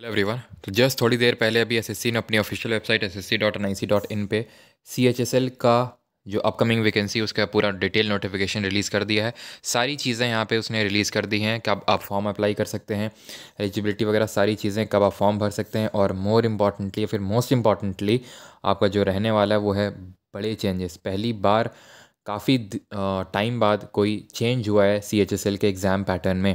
hello everyone तो just थोड़ी देर पहले अभी एसएससी ने अपनी official website S S C dot N I C in पे सी एच एस एल का जो अपकमिंग वैकेंसी उसका पूरा डिटेल नोटिफिकेशन रिलीज़ कर दिया है सारी चीज़ें यहाँ पे उसने रिलीज़ कर दी हैं कब आप फॉर्म अप्लाई कर सकते हैं एलिजिबिलिटी वगैरह सारी चीज़ें कब आप फॉर्म भर सकते हैं और मोर इम्पॉर्टेंटली फिर मोस्ट इम्पॉर्टेंटली आपका जो रहने वाला है वो है बड़े चेंजेस पहली बार काफ़ी टाइम बाद कोई चेंज हुआ है सी एच एस एल के एग्ज़ाम पैटर्न में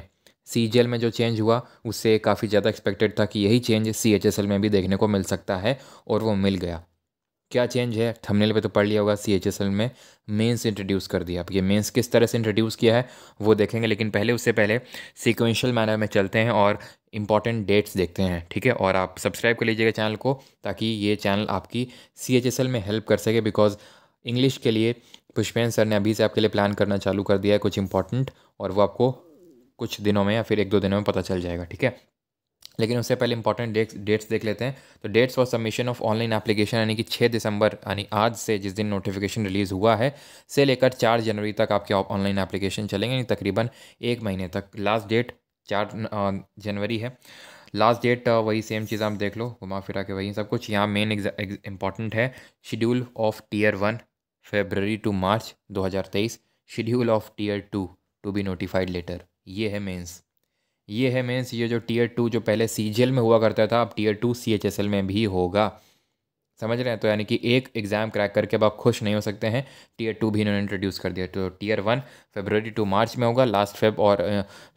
सी में जो चेंज हुआ उससे काफ़ी ज़्यादा एक्सपेक्टेड था कि यही चेंज सी में भी देखने को मिल सकता है और वो मिल गया क्या चेंज है थंबनेल पे तो पढ़ लिया होगा सी एच एस एल में मेंस इंट्रोड्यूस कर दिया अब ये मेंस किस तरह से इंट्रोड्यूस किया है वो देखेंगे लेकिन पहले उससे पहले सीक्वेंशियल मैनर में चलते हैं और इंपॉर्टेंट डेट्स देखते हैं ठीक है और आप सब्सक्राइब कर लीजिएगा चैनल को ताकि ये चैनल आपकी सी एच एस एल में हेल्प कर सके बिकॉज इंग्लिश के लिए पुष्पेंद्र सर ने अभी से आपके लिए प्लान करना चालू कर दिया है कुछ इंपॉर्टेंट और वो आपको कुछ दिनों में या फिर एक दो दिनों में पता चल जाएगा ठीक है लेकिन उससे पहले इंपॉर्टेंट डेट्स डेट्स देख लेते हैं तो dates for submission of online application यानी कि 6 दिसंबर यानी आज से जिस दिन नोटिफिकेशन रिलीज़ हुआ है से लेकर 4 जनवरी तक आपके ऑनलाइन एप्लीकेशन चलेंगे यानी तकरीबन एक महीने तक लास्ट डेट चार जनवरी है लास्ट डेट वही सेम चीज़ आप देख लो घुमा फिरा के वही सब कुछ यहाँ मेन इंपॉर्टेंट है schedule of tier one February to March दो schedule of tier two to be notified later ये है मेंस ये है मेंस ये जो टीयर टू जो पहले सी में हुआ करता था अब टीयर टू सी में भी होगा समझ रहे हैं तो यानी कि एक एग्ज़ाम क्रैक करके अब आप खुश नहीं हो सकते हैं टीयर टू भी इन्होंने इंट्रोड्यूस कर दिया तो tier one February to March में होगा लास्ट फेब और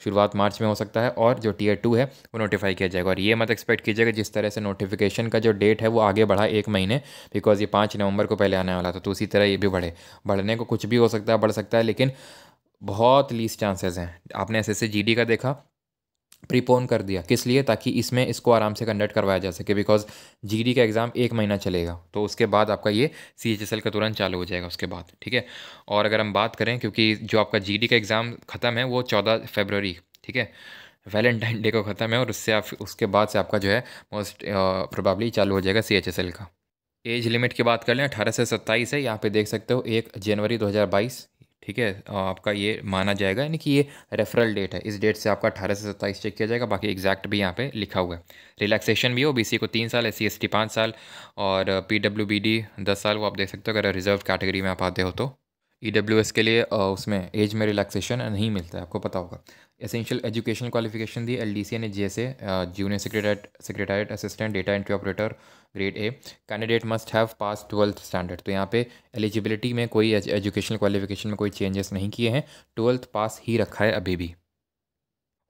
शुरुआत मार्च में हो सकता है और जो टीयर टू है वो नोटिफाई किया जाएगा और ये मत एक्सपेक्ट कीजिएगा जिस तरह से नोटिफिकेशन का जो डेट है वो आगे बढ़ा एक महीने बिकॉज ये पाँच नवंबर को पहले आने वाला था तो उसी तरह ये भी बढ़े बढ़ने को कुछ भी हो सकता है बढ़ सकता है लेकिन बहुत लीस चांसेस हैं आपने एस एस जी का देखा प्रीपोन कर दिया किस लिए ताकि इसमें इसको आराम से कंडक्ट करवाया जा सके बिकॉज जी का एग्ज़ाम एक महीना चलेगा तो उसके बाद आपका ये सी एच एस एल का तुरंत चालू हो जाएगा उसके बाद ठीक है और अगर हम बात करें क्योंकि जो आपका जी का एग्ज़ाम ख़त्म है वो चौदह फेबररी ठीक है वैलेंटाइन डे को ख़त्म है और उससे आप उसके बाद से आपका जो है मोस्ट प्रोबेबली चालू हो जाएगा सी एच एस एल का एज लिमिट की बात कर लें अठारह से सत्ताईस है यहाँ पे देख सकते हो एक जनवरी 2022 ठीक है आपका ये माना जाएगा यानी कि ये रेफरल डेट है इस डेट से आपका अठारह से सत्ताईस चेक किया जाएगा बाकी एग्जैक्ट भी यहाँ पे लिखा हुआ है रिलैक्सेशन भी हो बी को तीन साल एस सी एस टी पाँच साल और पी डब्ल्यू बी डी दस साल वो आप देख सकते हो अगर रिजर्व कैटेगरी में आप आते हो तो ई डब्ल्यू एस के लिए उसमें एज में रिलैक्सेशन नहीं मिलता है आपको पता होगा essential education qualification the L D C ने J A junior secretariat secretariat assistant data entry operator grade A candidate must have pass twelfth standard तो यहाँ पे एलिजिबिलिटी में कोई एजुकेशनल क्वालिफिकेशन में कोई चेंजेस नहीं किए हैं ट्वेल्थ पास ही रखा है अभी भी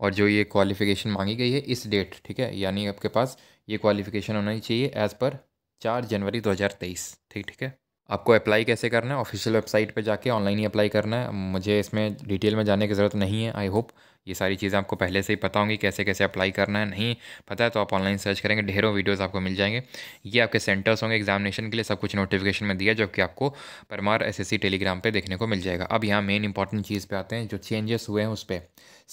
और जो ये क्वालिफिकेशन मांगी गई है इस डेट ठीक है यानी आपके पास ये क्वालिफिकेशन होना ही चाहिए एज़ पर चार जनवरी दो हज़ार तेईस ठीक ठीक है आपको अप्लाई कैसे करना है ऑफिशियल वेबसाइट पे जाके ऑनलाइन ही अप्लाई करना है मुझे इसमें डिटेल में जाने की ज़रूरत नहीं है आई होप ये सारी चीज़ें आपको पहले से ही पता होंगी कैसे कैसे अप्लाई करना है नहीं पता है तो आप ऑनलाइन सर्च करेंगे ढेरों वीडियोस आपको मिल जाएंगे ये आपके सेंटर्स होंगे एग्जामिनेशन के लिए सब कुछ नोटिफिकेशन में दिया जो कि आपको परमार एसएससी टेलीग्राम पे देखने को मिल जाएगा अब यहाँ मेन इंपॉर्टेंट चीज़ पे आते हैं जो चेंजेस हुए हैं उस पर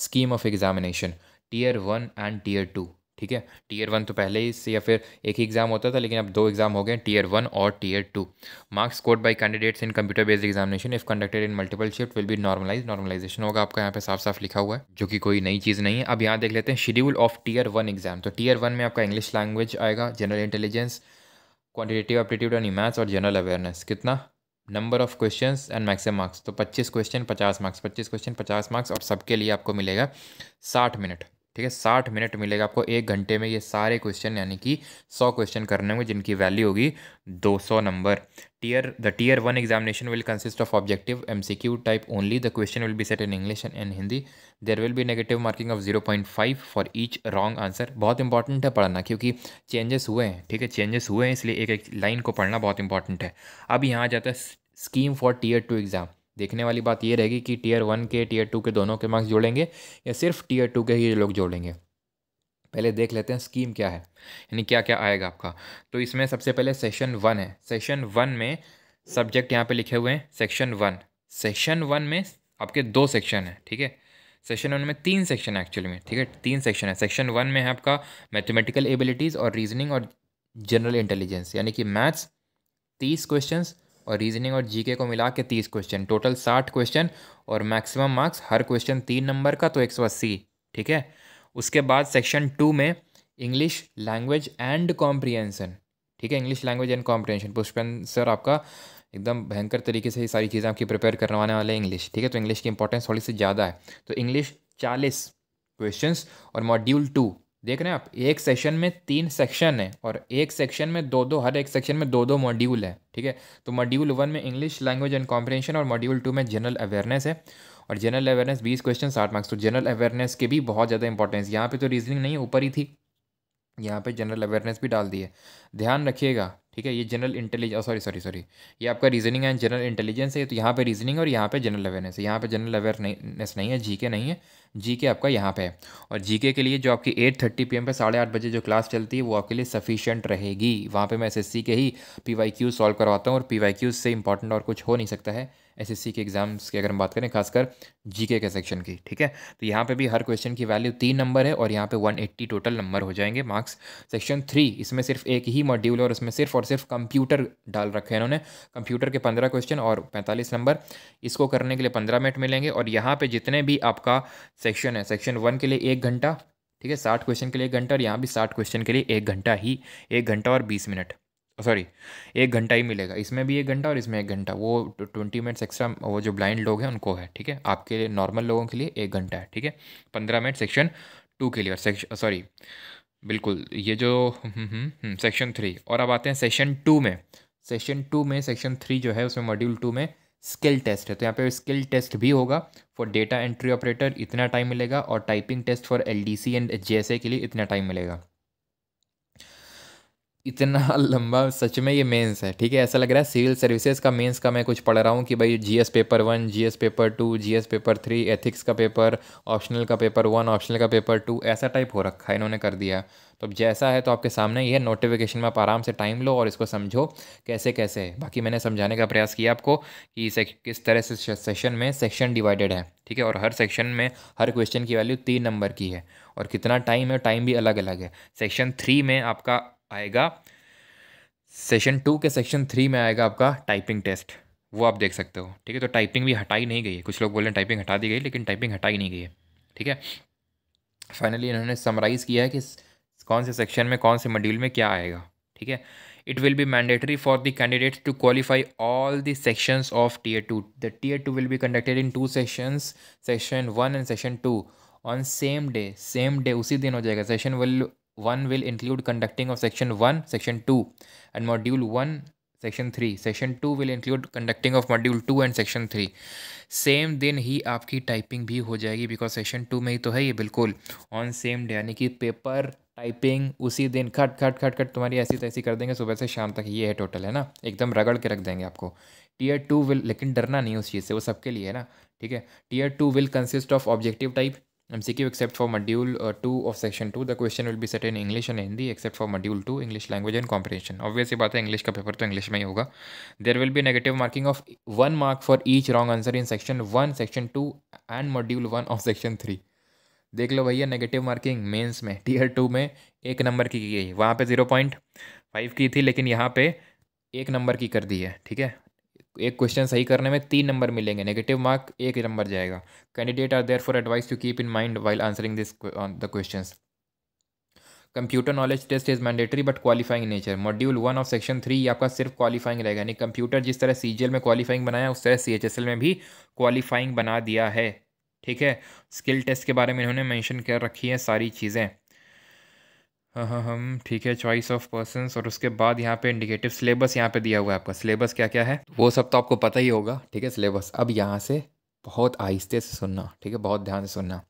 scheme of examination tier one and tier two ठीक है टीयर वन तो पहले ही से या फिर एक ही एग्ज़ाम होता था लेकिन अब दो एग्ज़ाम हो गए टीयर वन और tier two marks scored by candidates in computer based examination if conducted in multiple shift will be normalize normalization होगा आपका यहाँ पे साफ साफ लिखा हुआ है जो कि कोई नई चीज़ नहीं है अब यहाँ देख लेते हैं schedule of tier one exam तो टीयर वन में आपका इंग्लिश लैंग्वेज आएगा general intelligence quantitative aptitude and maths और जनरल अवेयरनेस कितना number of question and maximum marks तो पच्चीस क्वेश्चन पचास मार्क्स पच्चीस क्वेश्चन पचास मार्क्स और सबके लिए आपको मिलेगा साठ मिनट ठीक है साठ मिनट मिलेगा आपको एक घंटे में ये सारे क्वेश्चन यानी कि सौ क्वेश्चन करने होंगे जिनकी वैल्यू होगी दो सौ number tier the tier one examination will consist of objective M C Q type only the question will be set in English and Hindi there will be negative marking of zero point five for each wrong answer बहुत important है पढ़ना क्योंकि changes हुए हैं ठीक है changes हुए हैं इसलिए एक एक लाइन को पढ़ना बहुत इंपॉर्टेंट है अब यहाँ आ जाता है scheme for tier two exam देखने वाली बात ये रहेगी कि टीयर वन के टीयर टू के दोनों के मार्क्स जोड़ेंगे या सिर्फ टीयर टू के ही लोग जोड़ेंगे पहले देख लेते हैं स्कीम क्या है यानी क्या क्या आएगा आपका तो इसमें सबसे पहले सेशन वन है सेशन वन में सब्जेक्ट यहाँ पे लिखे हुए हैं सेक्शन वन सेशन वन में आपके दो सेक्शन हैं ठीक है सेशन वन में तीन सेक्शन है एक्चुअली में ठीक है तीन सेक्शन है सेक्शन वन में है आपका मैथमेटिकल एबिलिटीज़ और रीजनिंग और जनरल इंटेलिजेंस यानी कि मैथ्स तीस क्वेश्चंस और रीजनिंग और जीके को मिला के तीस क्वेश्चन टोटल साठ क्वेश्चन और मैक्सिमम मार्क्स हर क्वेश्चन तीन नंबर का तो एक सौ अस्सी ठीक है उसके बाद सेक्शन टू में इंग्लिश लैंग्वेज एंड कॉम्प्रीहेंसन ठीक है English language and comprehension Pushpan sir आपका एकदम भयंकर तरीके से ये सारी चीज़ें आपकी प्रिपेयर करवाने वाले इंग्लिश ठीक है तो इंग्लिश की इंपॉर्टेंस थोड़ी सी ज़्यादा है तो इंग्लिश चालीस क्वेश्चंस और मॉड्यूल टू देख रहे हैं आप एक सेशन में तीन सेक्शन है और एक सेक्शन में दो दो हर एक सेक्शन में दो दो मॉड्यूल है ठीक है तो मॉड्यूल वन में इंग्लिश लैंग्वेज एंड कॉम्प्रेंशन और मॉड्यूल टू में जनरल अवेयरनेस है और जनरल अवेयरनेस बीस क्वेश्चन साठ मार्क्स तो जनरल अवेयरनेस के भी बहुत ज़्यादा इंपॉर्टेंस यहाँ पे तो रीजनिंग नहीं ऊपर ही थी यहाँ पे जनरल अवेयरनेस भी डाल दी है ध्यान रखिएगा ठीक है ये general intelligence sorry sorry sorry ये आपका रीजनिंग एंड जनरल इंटेलिजेंस है तो यहाँ पे रीजनिंग और यहाँ पे जनरल अवेयरनेस है यहाँ पे जनरल अवेयरनेस नहीं है जीके नहीं है जीके आपका यहाँ पे है और जीके के लिए जो आपकी एट थर्टी पी एम पर साढ़े आठ बजे जो क्लास चलती है वो आपके लिए सफिशियंट रहेगी वहाँ पर मैं एस के ही पी वाई क्यू सॉल्व करवाता हूँ और पी वाई क्यू से इंपॉर्टेंट और कुछ हो नहीं सकता है एसएससी के एग्ज़ाम्स की अगर हम बात करें खासकर जीके के सेक्शन की ठीक है तो यहाँ पे भी हर क्वेश्चन की वैल्यू तीन नंबर है और यहाँ पे 180 टोटल नंबर हो जाएंगे मार्क्स सेक्शन थ्री इसमें सिर्फ एक ही मॉड्यूल और उसमें सिर्फ और सिर्फ कंप्यूटर डाल रखे हैं इन्होंने कंप्यूटर के पंद्रह क्वेश्चन और पैंतालीस नंबर इसको करने के लिए पंद्रह मिनट मिलेंगे और यहाँ पर जितने भी आपका सेक्शन है सेक्शन वन के लिए एक घंटा ठीक है साठ क्वेश्चन के लिए एक घंटा और यहाँ भी साठ क्वेश्चन के लिए एक घंटा ही एक घंटा और बीस मिनट सॉरी एक घंटा ही मिलेगा इसमें भी एक घंटा और इसमें एक घंटा वो ट्वेंटी मिनट्स एक्स्ट्रा वो जो ब्लाइंड लोग हैं उनको है ठीक है आपके लिए नॉर्मल लोगों के लिए एक घंटा है ठीक है पंद्रह मिनट सेक्शन टू के लिए और सेक्शन सॉरी बिल्कुल ये जो हम्म, हम्म, हम्म, सेक्शन थ्री और अब आते हैं सेक्शन टू में सेशन टू में सेक्शन थ्री जो है उसमें मॉड्यूल टू में स्किल टेस्ट है तो यहाँ पे स्किल टेस्ट भी होगा फॉर डेटा एंट्री ऑपरेटर इतना टाइम मिलेगा और typing test for L and J के लिए इतना टाइम मिलेगा इतना लंबा सच में ये मेंस है ठीक है ऐसा लग रहा है सिविल सर्विसेज का मेंस का मैं कुछ पढ़ रहा हूँ कि भाई GS paper one GS paper two GS paper three ethics का पेपर ऑप्शनल का पेपर वन ऑप्शनल का पेपर टू ऐसा टाइप हो रखा है इन्होंने कर दिया तो अब जैसा है तो आपके सामने ये नोटिफिकेशन में आप आराम से टाइम लो और इसको समझो कैसे कैसे है बाकी मैंने समझाने का प्रयास किया आपको कि किस तरह से सेशन में सेक्शन डिवाइडेड है ठीक है और हर सेक्शन में हर क्वेश्चन की वैल्यू तीन नंबर की है और कितना टाइम है टाइम भी अलग अलग है सेक्शन थ्री में आपका आएगा सेशन टू के सेक्शन थ्री में आएगा आपका टाइपिंग टेस्ट वो आप देख सकते हो ठीक है तो टाइपिंग भी हटाई नहीं गई है कुछ लोग बोल रहे हैं टाइपिंग हटा दी गई लेकिन टाइपिंग हटाई नहीं गई है ठीक है फाइनली इन्होंने समराइज़ किया है कि कौन से सेक्शन में कौन से मॉड्यूल में क्या आएगा ठीक है it will be mandatory for the candidates to qualify all the sections of tier two the A two will be conducted in two sessions session one and session two on same day same day उसी दिन हो जाएगा session will one will include conducting of section one section two and module one section three section two will include conducting of module two and section three same दिन ही आपकी typing भी हो जाएगी बिकॉज सेशन टू में ही तो है ये बिल्कुल ऑन सेम डे यानी कि पेपर टाइपिंग उसी दिन खट खट खट खट तुम्हारी ऐसी तैसी कर देंगे सुबह से शाम तक ये है टोटल है ना एकदम रगड़ के रख देंगे आपको टीयर टू विल लेकिन डरना नहीं उस चीज़ से वो सबके लिए है ना ठीक है tier two will consist of objective type MCQ except for module uh, 2 of section 2 the question will be set in English and Hindi except for module 2 English language and comprehension obviously बात है English का paper तो English में ही होगा there will be negative marking of one mark for each wrong answer in section 1 section 2 and module 1 of section 3 देख लो भैया negative marking mains में टीयर टू में एक नंबर की की गई वहाँ पे ज़ीरो पॉइंट फाइव की थी लेकिन यहाँ पे एक नंबर की कर दी है ठीक है एक क्वेश्चन सही करने में तीन नंबर मिलेंगे नेगेटिव मार्क एक नंबर जाएगा candidate are therefore advised to keep in mind while answering this the question computer knowledge test is mandatory but qualifying nature module one of section three आपका सिर्फ qualifying रहेगा यानी computer जिस तरह सी में qualifying बनाया उस तरह सी में भी क्वालिफाइंग बना दिया है ठीक है स्किल टेस्ट के बारे में इन्होंने मैंशन कर रखी है सारी चीज़ें हाँ हाँ हम ठीक है चॉइस ऑफ पर्सनस और उसके बाद यहाँ पे इंडिकेटिव सिलेबस यहाँ पे दिया हुआ है आपका सिलेबस क्या क्या है वो सब तो आपको पता ही होगा ठीक है सिलेबस अब यहाँ से बहुत आहिस्ते से सुनना ठीक है बहुत ध्यान से सुनना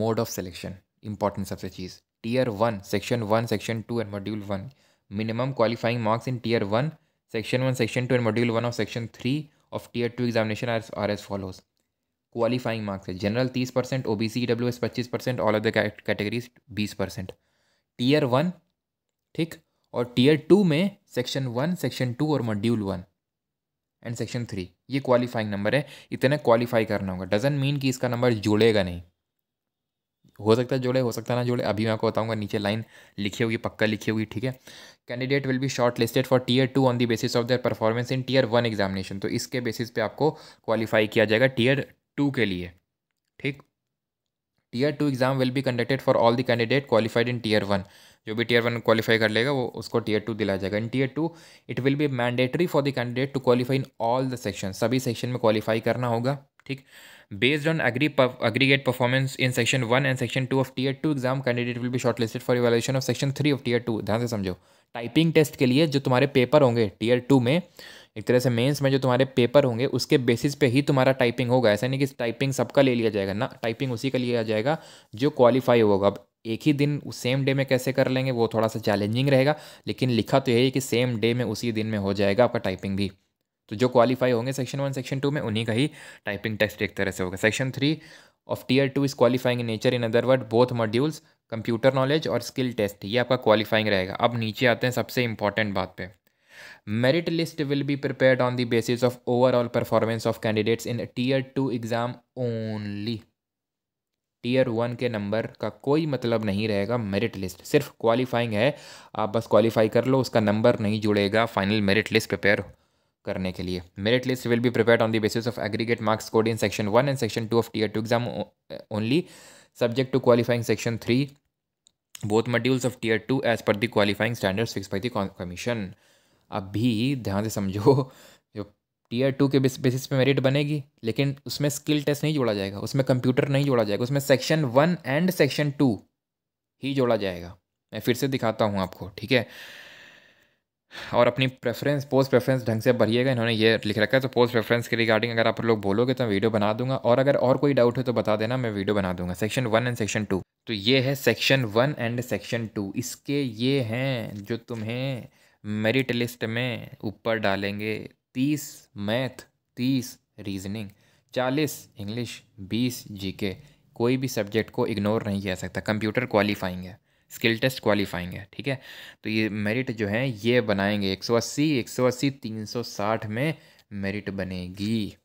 मोड ऑफ सिलेक्शन इंपॉर्टेंट सबसे चीज़ tier one section one section two and module one minimum qualifying marks in tier one section one section two and module one of section three of tier two examination are are as follows qualifying marks है general तीस percent O B C W S पच्चीस percent all of the categories बीस percent tier one ठीक और tier two में section one section two और module one and section three ये qualifying number है इतने क्वालिफाई करना होगा डजन मीन कि इसका नंबर जुड़ेगा नहीं हो सकता है जुड़े हो सकता ना जुड़े अभी मैं आपको बताऊंगा नीचे लाइन लिखी होगी पक्का लिखी होगी ठीक है candidate will be short listed for tier two on the basis of their performance in tier one examination तो इसके बेसिस पे आपको क्वालिफाई किया जाएगा टीयर टू के लिए ठीक tier two exam will be conducted for all the candidate qualified in tier one जो भी टीयर वन क्वालिफाई कर लेगा वो उसको टीयर टू दिलाया जाएगा in tier two it will be mandatory for the candidate to qualify in all the section सभी section में क्वालिफाई करना होगा ठीक बेस्ड ऑन एग्री aggregate performance in section one and section two of tier two exam candidate will भी short listed for evaluation of section three of tier two ध्यान से समझो टाइपिंग टेस्ट के लिए जो तुम्हारे पेपर होंगे टीयर टू में एक तरह से मेंस में जो तुम्हारे पेपर होंगे उसके बेसिस पे ही तुम्हारा टाइपिंग होगा ऐसा नहीं कि टाइपिंग सबका ले लिया जाएगा ना टाइपिंग उसी का लिया जाएगा जो क्वालिफाई होगा अब एक ही दिन उस सेम डे में कैसे कर लेंगे वो थोड़ा सा चैलेंजिंग रहेगा लेकिन लिखा तो यही कि सेम डे में उसी दिन में हो जाएगा आपका टाइपिंग भी तो जो क्वालिफाई होंगे सेक्शन वन सेक्शन टू में उन्हीं का ही टाइपिंग टेस्ट एक तरह से होगा section three of tier two is qualifying nature in other word both modules computer knowledge और स्किल टेस्ट ये आपका क्वालिफाइंग रहेगा अब नीचे आते हैं सबसे इंपॉर्टेंट बात पे merit list will be prepared on the basis of overall performance of candidates in tier two exam only tier one के नंबर का कोई मतलब नहीं रहेगा मेरिट लिस्ट सिर्फ क्वालिफाइंग है आप बस क्वालिफाई कर लो उसका नंबर नहीं जुड़ेगा फाइनल मेरिट लिस्ट प्रिपेयर करने के लिए merit list will be prepare on the basis of aggregate marks scored in section one and section two of tier two exam only subject to qualifying section three both modules of tier two as per the qualifying standards fix by the eh, commission अब भी ध्यान से समझो जो tier two के basis पे merit बनेगी लेकिन उसमें स्किल टेस्ट नहीं जोड़ा जाएगा उसमें कंप्यूटर नहीं जोड़ा जाएगा उसमें section one and section two ही जोड़ा जाएगा मैं फिर से दिखाता हूँ आपको ठीक है और अपनी प्रेफरेंस पोस्ट प्रेफरेंस ढंग से भरिएगा इन्होंने ये लिख रखा है तो पोस्ट प्रेफरेंस के रिगार्डिंग अगर आप लोग बोलोगे तो मैं वीडियो बना दूंगा और अगर और कोई डाउट है तो बता देना मैं वीडियो बना दूंगा section one and section two तो ये है section one and section two इसके ये हैं जो तुम्हें मेरिट लिस्ट में ऊपर डालेंगे तीस मैथ तीस रीजनिंग चालीस इंग्लिश बीस जीके कोई भी सब्जेक्ट को इग्नोर नहीं किया सकता कंप्यूटर क्वालिफाइंग है स्किल टेस्ट क्वालिफाइंग है ठीक है तो ये मेरिट जो है ये बनाएंगे 180 180 360 में मेरिट बनेगी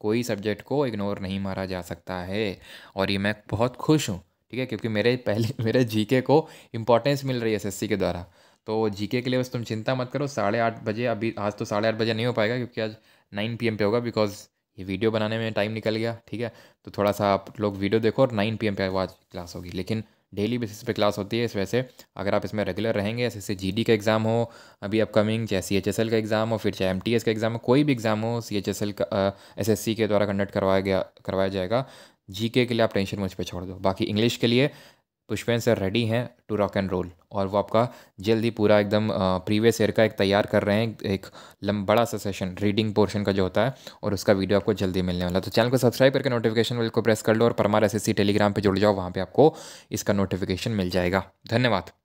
कोई सब्जेक्ट को इग्नोर नहीं मारा जा सकता है और ये मैं बहुत खुश हूँ ठीक है क्योंकि मेरे पहले मेरे जीके को इम्पोर्टेंस मिल रही है एस के द्वारा तो जीके के लिए बस तुम चिंता मत करो साढ़े आठ बजे अभी आज तो साढ़े आठ बजे नहीं हो पाएगा क्योंकि आज नाइन पी पे होगा बिकॉज ये वीडियो बनाने में टाइम निकल गया ठीक है तो थोड़ा सा आप लोग वीडियो देखो और नाइन पी पे आज क्लास होगी लेकिन डेली बेसिस पे क्लास होती है इस वजह से अगर आप इसमें रेगुलर रहेंगे जैसे जी का एग्ज़ाम हो अभी अपकमिंग चाहे सी एच एस एल का एग्ज़ाम हो फिर चाहे एम टी एस का एग्ज़ाम हो कोई भी एग्ज़ाम हो सी एच एस एल का एस एस सी के द्वारा कंडक्ट करवाया गया करवाया जाएगा जी के लिए आप टेंशन मुझ पर छोड़ दो बाकी इंग्लिश के लिए पुष्पेंद्र सर रेडी हैं टू रॉक एंड रोल और वो आपका जल्द ही पूरा एकदम प्रीवियस ईयर का एक तैयार कर रहे हैं एक लम बड़ा सा सेशन रीडिंग पोर्शन का जो होता है और उसका वीडियो आपको जल्दी मिलने वाला तो चैनल को सब्सक्राइब करके नोटिफिकेशन बिल को प्रेस कर लो और परमार एस टेलीग्राम पर जुड़ जाओ वहाँ पर आपको इसका नोटिफिकेशन मिल जाएगा धन्यवाद